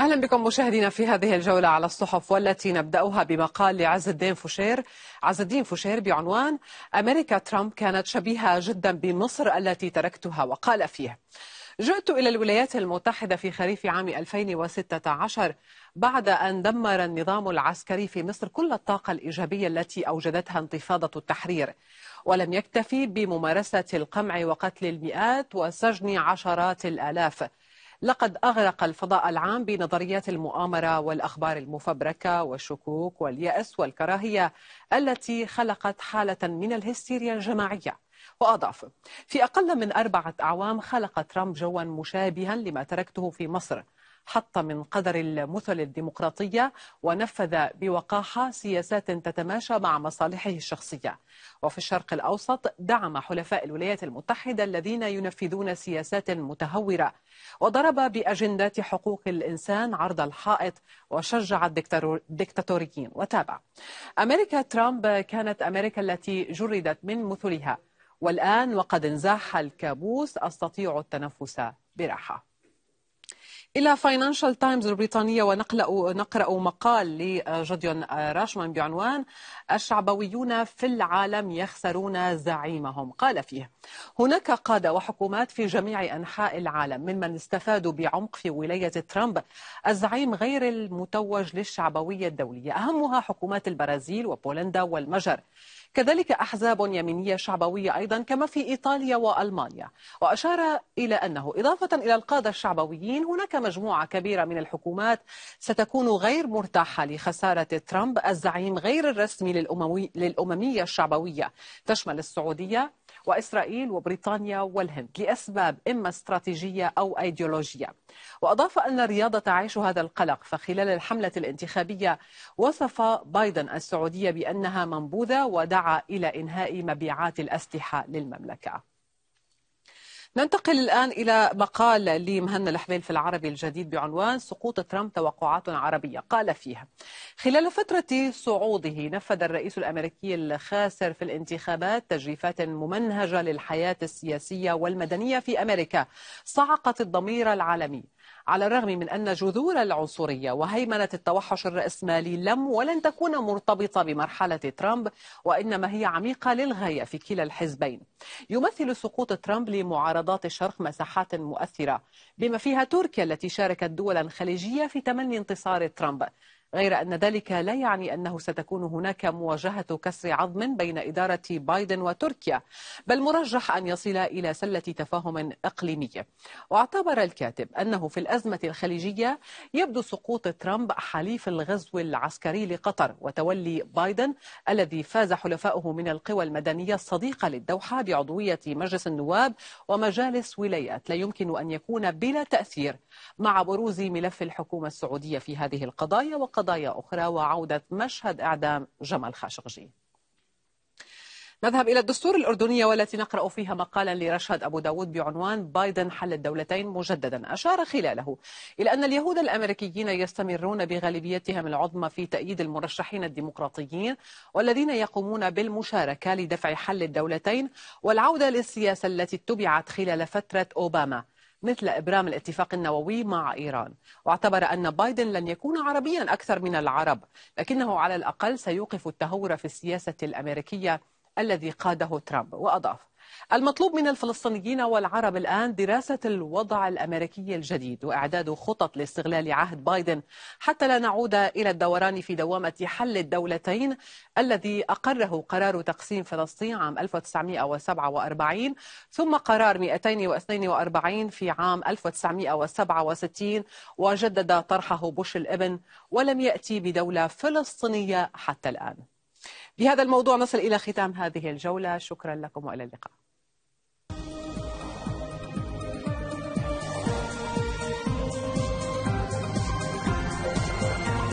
أهلا بكم مشاهدينا في هذه الجولة على الصحف والتي نبدأها بمقال لعز الدين فوشير عز الدين فوشير بعنوان أمريكا ترامب كانت شبيهة جدا بمصر التي تركتها وقال فيه جئت إلى الولايات المتحدة في خريف عام 2016 بعد أن دمر النظام العسكري في مصر كل الطاقة الإيجابية التي أوجدتها انتفاضة التحرير ولم يكتفي بممارسة القمع وقتل المئات وسجن عشرات الآلاف لقد أغرق الفضاء العام بنظريات المؤامرة والأخبار المفبركة والشكوك واليأس والكراهية التي خلقت حالة من الهستيريا الجماعية وأضاف في أقل من أربعة أعوام خلق ترامب جوا مشابها لما تركته في مصر حط من قدر المثل الديمقراطية ونفذ بوقاحة سياسات تتماشى مع مصالحه الشخصية وفي الشرق الأوسط دعم حلفاء الولايات المتحدة الذين ينفذون سياسات متهورة وضرب بأجندات حقوق الإنسان عرض الحائط وشجع الدكتاتوريين وتابع أمريكا ترامب كانت أمريكا التي جردت من مثلها والآن وقد انزاح الكابوس أستطيع التنفس براحة إلى فاينانشال تايمز البريطانية ونقرأ نقرأ مقال لجديون راشمان بعنوان الشعبويون في العالم يخسرون زعيمهم قال فيه هناك قادة وحكومات في جميع أنحاء العالم ممن استفادوا بعمق في ولاية ترامب الزعيم غير المتوج للشعبوية الدولية أهمها حكومات البرازيل وبولندا والمجر كذلك أحزاب يمينية شعبوية أيضا كما في إيطاليا وألمانيا وأشار إلى أنه إضافة إلى القادة الشعبويين هناك مجموعة كبيرة من الحكومات ستكون غير مرتاحة لخسارة ترامب الزعيم غير الرسمي للأموي... للأممية الشعبوية تشمل السعودية وإسرائيل وبريطانيا والهند لأسباب إما استراتيجية أو أيديولوجية وأضاف أن الرياضة تعيش هذا القلق فخلال الحملة الانتخابية وصف بايدن السعودية بأنها منبوذة ودعا إلى إنهاء مبيعات الأسلحة للمملكة ننتقل الآن إلى مقال لمهنا الحميل في العربي الجديد بعنوان سقوط ترامب توقعات عربية قال فيها خلال فترة صعوده نفذ الرئيس الأمريكي الخاسر في الانتخابات تجريفات ممنهجة للحياة السياسية والمدنية في أمريكا صعقت الضمير العالمي على الرغم من أن جذور العنصرية وهيمنة التوحش الرأسمالي لم ولن تكون مرتبطة بمرحلة ترامب وإنما هي عميقة للغاية في كلا الحزبين يمثل سقوط ترامب لمعارضات الشرق مساحات مؤثرة بما فيها تركيا التي شاركت دولا خليجية في تمني انتصار ترامب غير أن ذلك لا يعني أنه ستكون هناك مواجهة كسر عظم بين إدارة بايدن وتركيا بل مرجح أن يصل إلى سلة تفاهم إقليمية واعتبر الكاتب أنه في الأزمة الخليجية يبدو سقوط ترامب حليف الغزو العسكري لقطر وتولي بايدن الذي فاز حلفائه من القوى المدنية الصديقة للدوحة بعضوية مجلس النواب ومجالس ولايات لا يمكن أن يكون بلا تأثير مع بروز ملف الحكومة السعودية في هذه القضايا قضايا أخرى وعودة مشهد إعدام جمال خاشقجي نذهب إلى الدستور الأردنية والتي نقرأ فيها مقالا لرشاد أبو داود بعنوان بايدن حل الدولتين مجددا أشار خلاله إلى أن اليهود الأمريكيين يستمرون بغالبيتهم العظمى في تأييد المرشحين الديمقراطيين والذين يقومون بالمشاركة لدفع حل الدولتين والعودة للسياسة التي اتبعت خلال فترة أوباما مثل إبرام الاتفاق النووي مع إيران واعتبر أن بايدن لن يكون عربيا أكثر من العرب لكنه على الأقل سيوقف التهور في السياسة الأمريكية الذي قاده ترامب وأضاف المطلوب من الفلسطينيين والعرب الآن دراسة الوضع الأمريكي الجديد وإعداد خطط لاستغلال عهد بايدن حتى لا نعود إلى الدوران في دوامة حل الدولتين الذي أقره قرار تقسيم فلسطين عام 1947 ثم قرار 242 في عام 1967 وجدد طرحه بوش الابن ولم يأتي بدولة فلسطينية حتى الآن بهذا الموضوع نصل إلى ختام هذه الجولة شكرا لكم وإلى اللقاء